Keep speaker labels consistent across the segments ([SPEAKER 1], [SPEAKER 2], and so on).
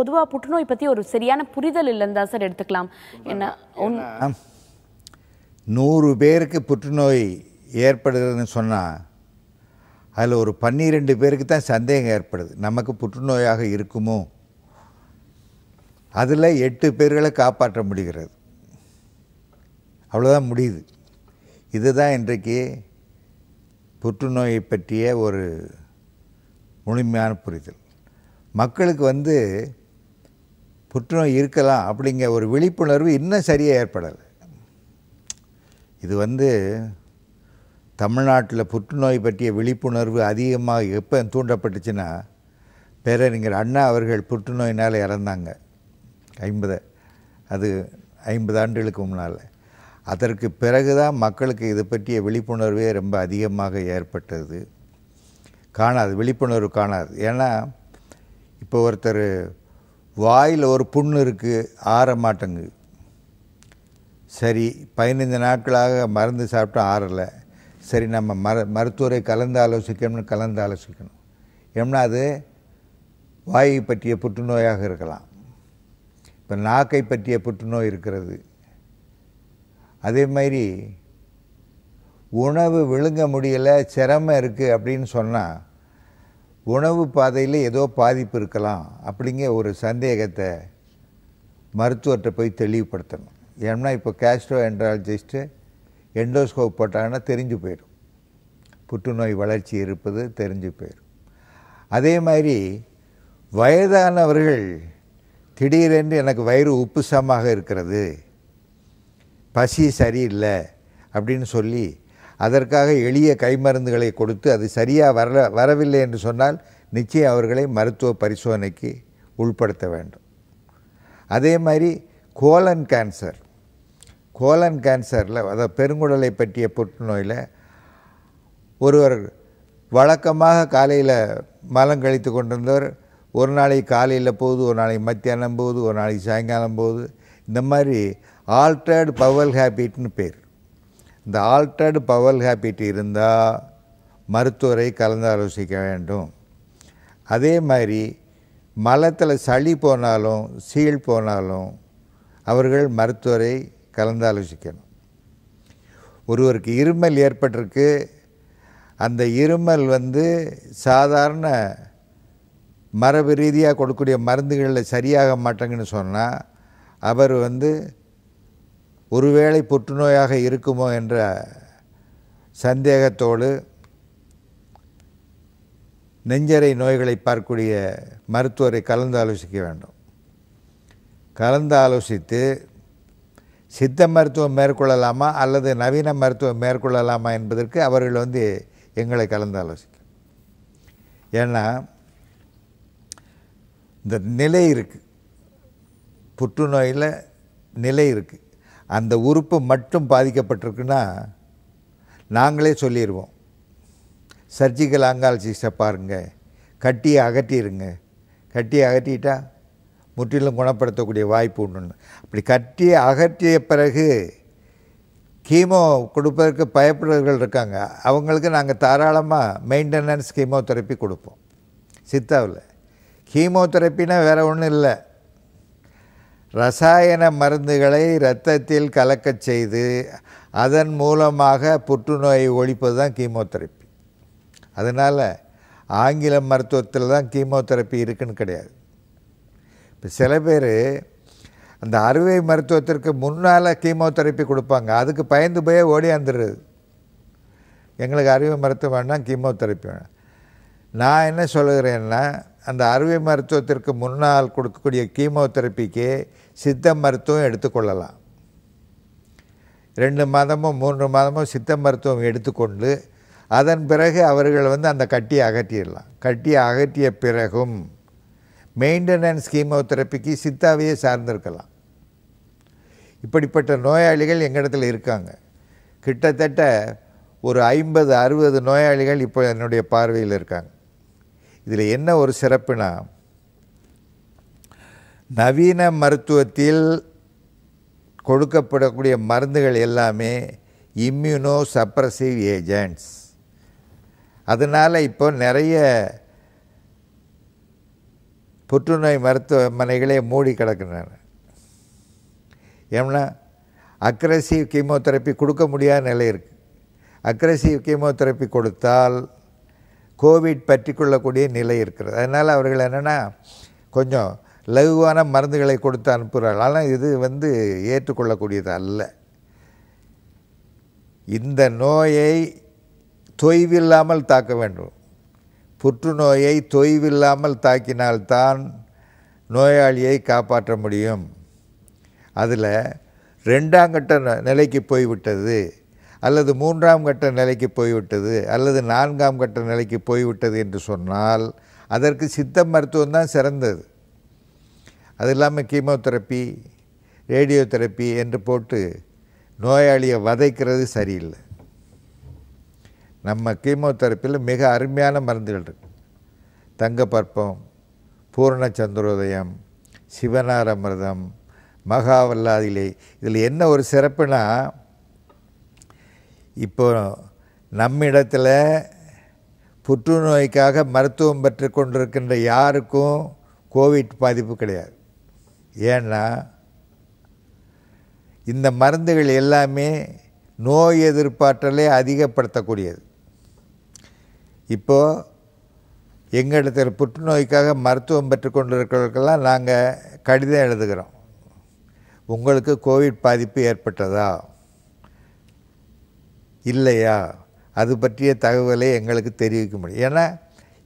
[SPEAKER 1] பொதுவாக புற்றுநோய் பற்றி ஒரு சரியான புரிதல் இல்லைன்னு தான் சார் எடுத்துக்கலாம்
[SPEAKER 2] என்ன நூறு பேருக்கு புற்றுநோய் ஏற்படுதுன்னு சொன்னால் அதில் ஒரு பன்னிரெண்டு பேருக்கு தான் சந்தேகம் ஏற்படுது நமக்கு புற்றுநோயாக இருக்குமோ அதில் எட்டு பேர்களை காப்பாற்ற முடிகிறது அவ்வளோதான் முடியுது இதுதான் இன்றைக்கு புற்றுநோயை பற்றிய ஒரு முழுமையான புரிதல் மக்களுக்கு வந்து புற்றுநோய் இருக்கலாம் அப்படிங்கிற ஒரு விழிப்புணர்வு இன்னும் சரியாக ஏற்படலை இது வந்து தமிழ்நாட்டில் புற்றுநோய் பற்றிய விழிப்புணர்வு அதிகமாக எப்போ தூண்டப்பட்டுச்சுன்னா பேரறிஞர் அண்ணா அவர்கள் புற்றுநோயினால் இறந்தாங்க ஐம்பது அது ஐம்பது ஆண்டுகளுக்கு முன்னால் அதற்கு பிறகு தான் மக்களுக்கு இது பற்றிய விழிப்புணர்வே ரொம்ப அதிகமாக ஏற்பட்டது காணாது விழிப்புணர்வு காணாது ஏன்னா இப்போ ஒருத்தர் வாயில் ஒரு புண் இருக்குது ஆற மாட்டேங்குது சரி பதினைந்து நாட்களாக மருந்து சாப்பிட்டா ஆறலை சரி நம்ம மர மருத்துவரை கலந்து ஆலோசிக்கணும்னு கலந்து ஆலோசிக்கணும் எம்னா அது வாயை பற்றிய புற்றுநோயாக இருக்கலாம் இப்போ நாக்கை பற்றிய புற்றுநோய் இருக்கிறது அதே மாதிரி உணவு விழுங்க முடியலை சிரமம் இருக்குது அப்படின்னு சொன்னால் உணவு பாதையில் ஏதோ பாதிப்பு இருக்கலாம் அப்படிங்கிற ஒரு சந்தேகத்தை மருத்துவர்கிட்ட போய் தெளிவுபடுத்தணும் ஏன்னா இப்போ கேஸ்ட்ரோ என்ட்ராலஜிஸ்ட்டு எண்டோஸ்கோப் போட்டாங்கன்னா தெரிஞ்சு போயிடும் புற்றுநோய் வளர்ச்சி இருப்பது தெரிஞ்சு போயிடும் அதே மாதிரி வயதானவர்கள் திடீரென்று எனக்கு வயிறு உப்புசமாக இருக்கிறது பசி சரியில்லை அப்படின்னு சொல்லி அதற்காக எளிய கைமருந்துகளை கொடுத்து அது சரியாக வரல வரவில்லை என்று சொன்னால் நிச்சயம் அவர்களை மருத்துவ பரிசோதனைக்கு உள்படுத்த வேண்டும் அதே மாதிரி கோலன் கேன்சர் கோலன் கேன்சரில் அதாவது பெருங்குடலை பற்றிய புற்றுநோயில் ஒருவர் வழக்கமாக காலையில் மலம் கழித்து கொண்டிருந்தவர் ஒரு நாளைக்கு காலையில் போகுது ஒரு நாளைக்கு மத்தியானம் போகுது ஒரு நாளைக்கு சாயங்காலம் போகுது இந்த மாதிரி ஆல்ட்ரேடு பவல் ஹேபிட்னு பேர் இந்த ஆல்ட்ரடு பவல் ஹேபிட் இருந்தால் மருத்துவரை கலந்து ஆலோசிக்க வேண்டும் அதே மாதிரி மலத்தில் சளி போனாலும் சீழ் போனாலும் அவர்கள் மருத்துவரை கலந்து ஆலோசிக்கணும் ஒருவருக்கு இருமல் ஏற்பட்டிருக்கு அந்த இருமல் வந்து சாதாரண மரபு ரீதியாக கொடுக்கக்கூடிய மருந்துகளில் சரியாக மாட்டேங்குன்னு சொன்னால் அவர் வந்து ஒருவேளை புற்றுநோயாக இருக்குமோ என்ற சந்தேகத்தோடு நெஞ்சரை நோய்களை பார்க்கக்கூடிய மருத்துவரை கலந்து ஆலோசிக்க வேண்டும் கலந்து ஆலோசித்து சித்த மருத்துவம் மேற்கொள்ளலாமா அல்லது நவீன மருத்துவம் மேற்கொள்ளலாமா என்பதற்கு அவர்கள் வந்து எங்களை கலந்து ஆலோசிக்க ஏன்னா இந்த நிலை இருக்குது புற்றுநோயில் நிலை இருக்குது அந்த உறுப்பு மட்டும் பாதிக்கப்பட்டிருக்குன்னா நாங்களே சொல்லிடுவோம் சர்ஜிக்கல் ஆங்காலஜிஸ்ட்டை பாருங்கள் கட்டியை அகற்றிடுங்க கட்டியை அகற்றிட்டால் முற்றிலும் குணப்படுத்தக்கூடிய வாய்ப்பு உண்டு அப்படி கட்டியை அகற்றிய பிறகு கீமோ கொடுப்பதற்கு பயப்படுறவர்கள் இருக்காங்க அவங்களுக்கு நாங்கள் தாராளமாக மெயின்டெனன்ஸ் தெரப்பி கொடுப்போம் சித்தாவில் தெரப்பினா வேறு ஒன்றும் இல்லை ரசாயன மருந்துகளை இரத்தத்தில் கலக்கச் செய்து அதன் மூலமாக புற்றுநோயை ஒழிப்பது தான் கீமோதெரப்பி அதனால் ஆங்கில மருத்துவத்தில் தான் கீமோதெரப்பி இருக்குன்னு கிடையாது இப்போ சில பேர் அந்த அறுவை மருத்துவத்திற்கு முன்னால் கீமோதெரப்பி கொடுப்பாங்க அதுக்கு பயந்து போய் வந்துடுறது எங்களுக்கு அறுவை மருத்துவம் வேணாம் கீமோதெரப்பி வேணாம் நான் என்ன சொல்லுகிறேன்னா அந்த அறுவை மருத்துவத்திற்கு முன்னால் கொடுக்கக்கூடிய தெரப்பிக்கு சித்த மருத்துவம் எடுத்துக்கொள்ளலாம் ரெண்டு மாதமும் மூன்று மாதமோ சித்த மருத்துவம் எடுத்துக்கொண்டு அதன் பிறகு அவர்கள் வந்து அந்த கட்டியை அகற்றிடலாம் கட்டியை அகற்றிய பிறகும் மெயின்டெனன்ஸ் தெரப்பிக்கு சித்தாவையே சார்ந்திருக்கலாம் இப்படிப்பட்ட நோயாளிகள் எங்களிடத்தில் இருக்காங்க கிட்டத்தட்ட ஒரு ஐம்பது அறுபது நோயாளிகள் இப்போ என்னுடைய பார்வையில் இருக்காங்க இதில் என்ன ஒரு சிறப்புனா நவீன மருத்துவத்தில் கொடுக்கப்படக்கூடிய மருந்துகள் எல்லாமே இம்யூனோ சப்ரசிவ் ஏஜென்ட்ஸ் அதனால் இப்போ நிறைய புற்றுநோய் மருத்துவமனைகளே மூடி கிடக்கின்றன ஏன்னா அக்ரஸிவ் கீமோதெரப்பி கொடுக்க முடியாத நிலை இருக்குது அக்ரஸிவ் கீமோதெரப்பி கொடுத்தால் கோவிட் பற்றி கொள்ளக்கூடிய நிலை இருக்கிறது அதனால் அவர்கள் என்னென்னா கொஞ்சம் லகுவான மருந்துகளை கொடுத்து அனுப்புகிறார்கள் ஆனால் இது வந்து ஏற்றுக்கொள்ளக்கூடியது அல்ல இந்த நோயை தொய்வில்லாமல் தாக்க வேண்டும் புற்றுநோயை தொய்வில்லாமல் தாக்கினால்தான் நோயாளியை காப்பாற்ற முடியும் அதில் ரெண்டாங்கட்ட நிலைக்கு போய்விட்டது அல்லது மூன்றாம் கட்ட நிலைக்கு போய்விட்டது அல்லது நான்காம் கட்ட நிலைக்கு போய்விட்டது என்று சொன்னால் அதற்கு சித்த மருத்துவம் தான் சிறந்தது அது இல்லாமல் கீமோதெரப்பி ரேடியோ தெரப்பி என்று போட்டு நோயாளியை வதைக்கிறது சரியில்லை நம்ம கீமோதெரப்பியில் மிக அருமையான மருந்துகள் இருக்கு தங்கப்பற்பம் பூர்ண சந்திரோதயம் சிவனார் அமிர்தம் மகாவல்லாதிலே இதில் என்ன ஒரு சிறப்புனா இப்போ நம்மிடத்தில் புற்றுநோய்க்காக மருத்துவம் பெற்று கொண்டிருக்கின்ற யாருக்கும் கோவிட் பாதிப்பு கிடையாது ஏன்னா இந்த மருந்துகள் எல்லாமே நோய் எதிர்ப்பாற்றலை அதிகப்படுத்தக்கூடியது இப்போது எங்களிடத்தில் புற்றுநோய்க்காக மருத்துவம் பெற்று கொண்டிருக்கிறவர்களுக்கெல்லாம் நாங்கள் கடிதம் எழுதுகிறோம் உங்களுக்கு கோவிட் பாதிப்பு ஏற்பட்டதா இல்லையா அது பற்றிய தகவலை எங்களுக்கு தெரிவிக்க முடியும் ஏன்னா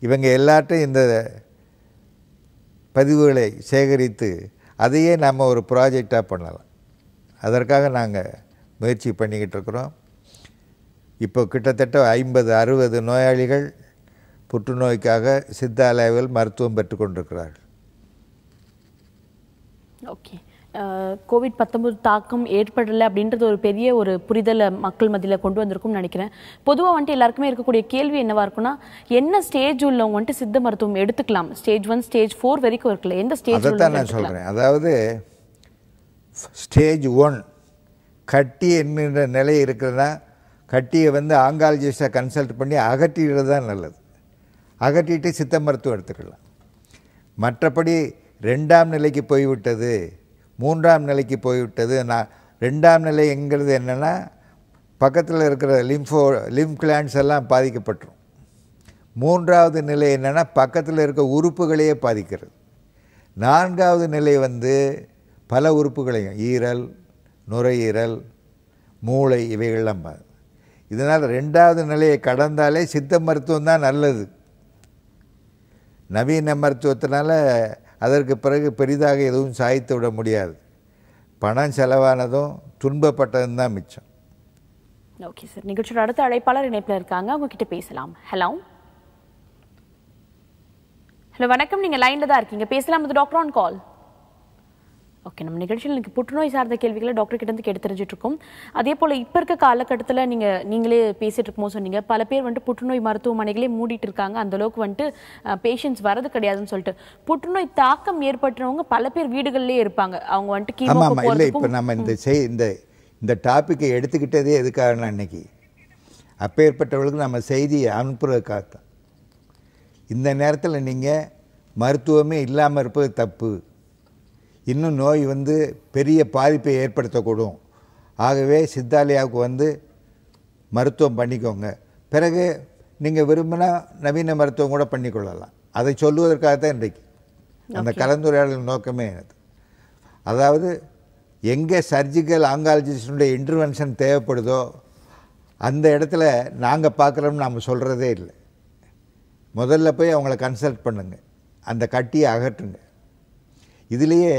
[SPEAKER 2] இவங்க எல்லாத்தையும் இந்த பதிவுகளை சேகரித்து அதையே நாம் ஒரு ப்ராஜெக்டாக பண்ணலாம் அதற்காக நாங்கள் முயற்சி பண்ணிக்கிட்டு இருக்கிறோம் இப்போ கிட்டத்தட்ட ஐம்பது அறுபது நோயாளிகள் புற்றுநோய்க்காக சித்தாலயவில் மருத்துவம் பெற்று கொண்டிருக்கிறார்கள்
[SPEAKER 1] ஓகே கோவிட் uh, பத்தொம்போது தாக்கம் ஏற்படலை அப்படின்றது ஒரு பெரிய ஒரு புரிதலை மக்கள் மத்தியில் கொண்டு வந்திருக்கும்னு நினைக்கிறேன் பொதுவாக வந்துட்டு எல்லாருக்குமே இருக்கக்கூடிய கேள்வி என்னவாக இருக்குன்னா என்ன ஸ்டேஜ் உள்ளவங்க வந்துட்டு சித்த மருத்துவம் எடுத்துக்கலாம் ஸ்டேஜ் ஒன் ஸ்டேஜ் ஃபோர் வரைக்கும் இருக்கல எந்த ஸ்டேஜ் நான் சொல்கிறேன்
[SPEAKER 2] அதாவது ஸ்டேஜ் ஒன் கட்டி என்ன நிலை இருக்கிறதா கட்டியை வந்து ஆங்காலஜிஸ்டாக கன்சல்ட் பண்ணி அகற்றிடுறது தான் நல்லது அகற்றிட்டு சித்த மருத்துவம் எடுத்துக்கலாம் மற்றபடி ரெண்டாம் நிலைக்கு போய்விட்டது மூன்றாம் நிலைக்கு போய்விட்டது நான் ரெண்டாம் நிலை எங்கிறது என்னென்னா பக்கத்தில் இருக்கிற லிம்ஃபோ லிம் கிளான்ஸ் எல்லாம் பாதிக்கப்பட்டுரும் மூன்றாவது நிலை என்னென்னா பக்கத்தில் இருக்க உறுப்புகளையே பாதிக்கிறது நான்காவது நிலை வந்து பல உறுப்புகளையும் ஈரல் நுரையீரல் மூளை இவைகள்லாம் பாது இதனால் ரெண்டாவது நிலையை கடந்தாலே சித்த மருத்துவம் தான் நல்லது நவீன மருத்துவத்தினால அதற்கு பிறகு பெரிதாக எதுவும் சாய்த்து விட முடியாது பணம் செலவானதும் துன்பப்பட்டதும் தான் மிச்சம்
[SPEAKER 1] ஓகே சார் நிகழ்ச்சியோட அடுத்த அழைப்பாளர் இணைப்பில் இருக்காங்க உங்ககிட்ட பேசலாம் ஹலோ ஹலோ வணக்கம் நீங்கள் லைனில் தான் இருக்கீங்க பேசலாம் இது டாக்டர் ஆன் கால் ஓகே நம்ம நிகழ்ச்சியில் இன்றைக்கி புற்றுநோய் சார்ந்த கேள்விகளை டாக்டர் இருந்து கேட்டு தெரிஞ்சிட்ருக்கோம் அதே போல் இப்போ இருக்க காலகட்டத்தில் நீங்கள் நீங்களே பேசிகிட்டு இருக்கும்போது சொன்னீங்க பல பேர் வந்துட்டு புற்றுநோய் மருத்துவமனைகளே மூடிட்டு இருக்காங்க அந்தளவுக்கு வந்துட்டு பேஷண்ட்ஸ் வரது கிடையாதுன்னு சொல்லிட்டு புற்றுநோய் தாக்கம் ஏற்பட்டுறவங்க பல பேர் வீடுகள்லேயே இருப்பாங்க அவங்க வந்துட்டு கீழே இல்லை இப்போ நம்ம இந்த
[SPEAKER 2] செய் இந்த இந்த டாப்பிக்கை எடுத்துக்கிட்டதே எதுக்காகனா அன்னைக்கு அப்பேற்பட்டவர்களுக்கு நம்ம செய்தியை அனுப்புறதுக்காக இந்த நேரத்தில் நீங்கள் மருத்துவமே இல்லாமல் இருப்பது தப்பு இன்னும் நோய் வந்து பெரிய பாதிப்பை ஏற்படுத்தக்கூடும் ஆகவே சித்தாலயாவுக்கு வந்து மருத்துவம் பண்ணிக்கோங்க பிறகு நீங்கள் விரும்பினா நவீன மருத்துவம் கூட பண்ணிக்கொள்ளலாம் அதை சொல்லுவதற்காக தான் இன்றைக்கு அந்த கலந்துரையாடல் நோக்கமே எனக்கு அதாவது எங்கே சர்ஜிக்கல் ஆங்காலஜிஸ்டினுடைய இன்டர்வென்ஷன் தேவைப்படுதோ அந்த இடத்துல நாங்கள் பார்க்குறோம்னு நாம் சொல்கிறதே இல்லை முதல்ல போய் அவங்கள கன்சல்ட் பண்ணுங்கள் அந்த கட்டியை அகற்றுங்க இதுலேயே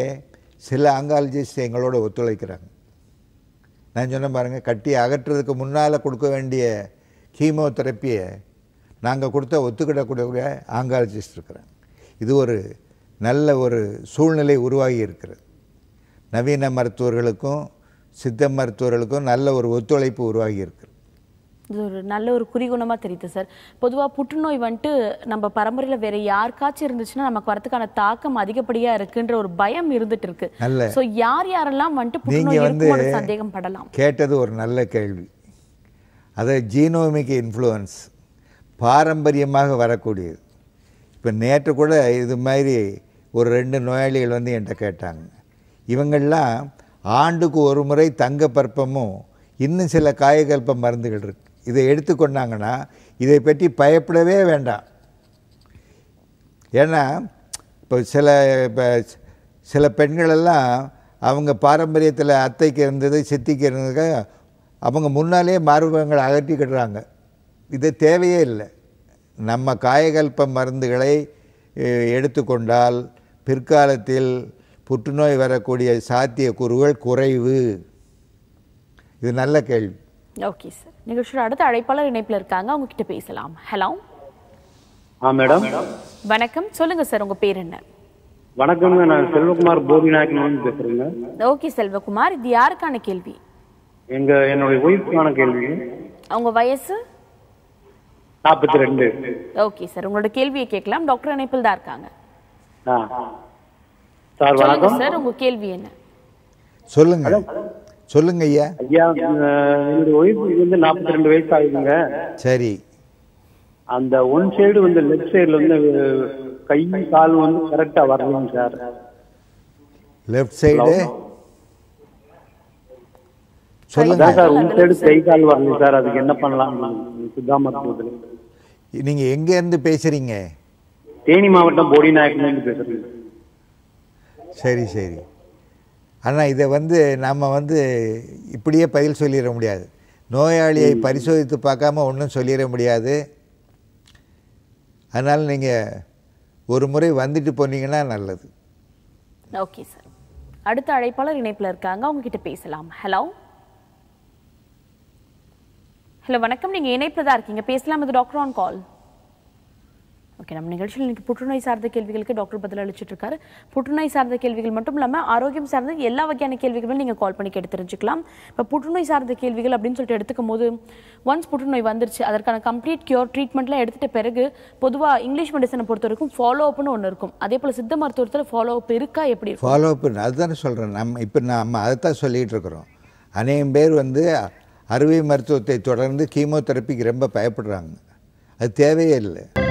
[SPEAKER 2] சில ஆங்காலஜிஸ்ட் எங்களோட ஒத்துழைக்கிறாங்க நான் சொன்ன பாருங்கள் கட்டி அகற்றுறதுக்கு முன்னால் கொடுக்க வேண்டிய கீமோதெரப்பியை நாங்கள் கொடுத்த ஒத்துக்கிடக்கூடிய ஆங்காலஜிஸ்ட் இருக்கிறாங்க இது ஒரு நல்ல ஒரு சூழ்நிலை உருவாகி இருக்கிறது நவீன மருத்துவர்களுக்கும் சித்த மருத்துவர்களுக்கும் நல்ல ஒரு ஒத்துழைப்பு உருவாகி இருக்கிறது
[SPEAKER 1] இது ஒரு நல்ல ஒரு குறிகுணமாக தெரியுது சார் பொதுவாக புற்றுநோய் வந்துட்டு நம்ம பரம்பரையில் வேற யாருக்காச்சும் இருந்துச்சுன்னா நமக்கு வரதுக்கான தாக்கம் அதிகப்படியாக இருக்குன்ற ஒரு பயம் இருந்துட்டு இருக்கு ஸோ யார் யாரெல்லாம் வந்துட்டு புற்றுநோய் வந்து சந்தேகம் படலாம்
[SPEAKER 2] கேட்டது ஒரு நல்ல கேள்வி அதை ஜீனோமிக் இன்ஃப்ளூயன்ஸ் பாரம்பரியமாக வரக்கூடியது இப்போ நேற்று கூட இது மாதிரி ஒரு ரெண்டு நோயாளிகள் வந்து என்கிட்ட கேட்டாங்க இவங்கள்லாம் ஆண்டுக்கு ஒரு முறை தங்க பற்பமும் இன்னும் சில காயகல்ப மருந்துகள் இருக்குது இதை எடுத்துக்கொண்டாங்கன்னா இதை பற்றி பயப்படவே வேண்டாம் ஏன்னா இப்போ சில இப்போ சில பெண்களெல்லாம் அவங்க பாரம்பரியத்தில் அத்தைக்கு இருந்தது சித்திக்கு இருந்தது அவங்க முன்னாலே மார்பகங்களை அகற்றிக்கிடுறாங்க இது தேவையே இல்லை நம்ம காயகல்ப மருந்துகளை எடுத்துக்கொண்டால் பிற்காலத்தில் புற்றுநோய் வரக்கூடிய சாத்தியக்கூறுகள் குறைவு இது நல்ல கேள்வி
[SPEAKER 1] ஓகே சார் நிகழ்ச்சியோட அடுத்த அழைப்பாளர் இணைப்பில் இருக்காங்க அவங்க கிட்ட பேசலாம் ஹலோ மேடம் வணக்கம் சொல்லுங்க சார் உங்க பேர் என்ன
[SPEAKER 2] வணக்கம் நான் செல்வகுமார் போதிநாயகன் பேசுறேங்க
[SPEAKER 1] ஓகே செல்வகுமார் இது யாருக்கான கேள்வி
[SPEAKER 2] எங்க என்னுடைய ஒய்ஃப்க்கான கேள்வி
[SPEAKER 1] அவங்க வயசு
[SPEAKER 2] நாற்பத்தி ரெண்டு
[SPEAKER 1] ஓகே சார் உங்களோட கேள்வியை கேட்கலாம் டாக்டர் இணைப்பில் தான் இருக்காங்க
[SPEAKER 2] சார் வணக்கம் சார்
[SPEAKER 1] உங்க கேள்வி என்ன
[SPEAKER 2] சொல்லுங்க சொல்லுங்க ஐயா ஐயா ஒய்ஃபுக்கு வந்து நாற்பத்தி ரெண்டு வயசு ஆகுதுங்க சரி அந்த ஒன் சைடு வந்து லெஃப்ட் சைடுல வந்து கை கால் வந்து கரெக்டா வரலங்க சார் லெஃப்ட் சைடு சொல்லுங்க சார் ஒன் சைடு கை கால் வரல சார் அதுக்கு என்ன பண்ணலாம் சித்தா நீங்க எங்க இருந்து பேசுறீங்க தேனி மாவட்டம் போடி நாயக்கன்லேருந்து பேசுறீங்க சரி சரி ஆனால் இதை வந்து நம்ம வந்து இப்படியே பதில் சொல்லிட முடியாது நோயாளியை பரிசோதித்து பார்க்காம ஒன்றும் சொல்லிட முடியாது அதனால் நீங்கள் ஒரு முறை வந்துட்டு போனீங்கன்னா நல்லது
[SPEAKER 1] ஓகே சார் அடுத்த அழைப்பாளர் இணைப்பில் இருக்காங்க அவங்ககிட்ட பேசலாம் ஹலோ ஹலோ வணக்கம் நீங்கள் இணைப்பில் தான் இருக்கீங்க பேசலாம் இது டாக்டர் ஆன் கால் ஓகே நம்ம நிகழ்ச்சியில் இன்றைக்கி புற்றுநோய் சார்ந்த கேள்விகளுக்கு டாக்டர் பதில் அளிச்சிட்ருக்காரு புற்றுநோய் சார்ந்த கேள்விகள் மட்டும் இல்லாமல் ஆரோக்கியம் சார்ந்த எல்லா வகையான கேள்விகளும் நீங்கள் கால் பண்ணி கேட்டு தெரிஞ்சுக்கலாம் இப்போ புற்றுநோய் சார்ந்த கேள்விகள் அப்படின்னு சொல்லிட்டு எடுத்துக்கும் போது ஒன்ஸ் புற்றுநோய் வந்துருச்சு அதற்கான கம்ப்ளீட் கியூர் ட்ரீட்மெண்ட்லாம் எடுத்துகிட்ட பிறகு பொதுவாக இங்கிலீஷ் மெடிசனை பொறுத்த வரைக்கும் ஃபாலோ அப்னு ஒன்று இருக்கும் அதே போல் சித்த மருத்துவத்தில் ஃபாலோ அப் இருக்கா எப்படி ஃபாலோ
[SPEAKER 2] அப் அதுதானே சொல்கிறேன் நம்ம இப்போ நம்ம அதை தான் சொல்லிகிட்டு இருக்கிறோம் அநேகம் பேர் வந்து அறுவை மருத்துவத்தை தொடர்ந்து கீமோதெரப்பிக்கு ரொம்ப பயப்படுறாங்க அது தேவையே இல்லை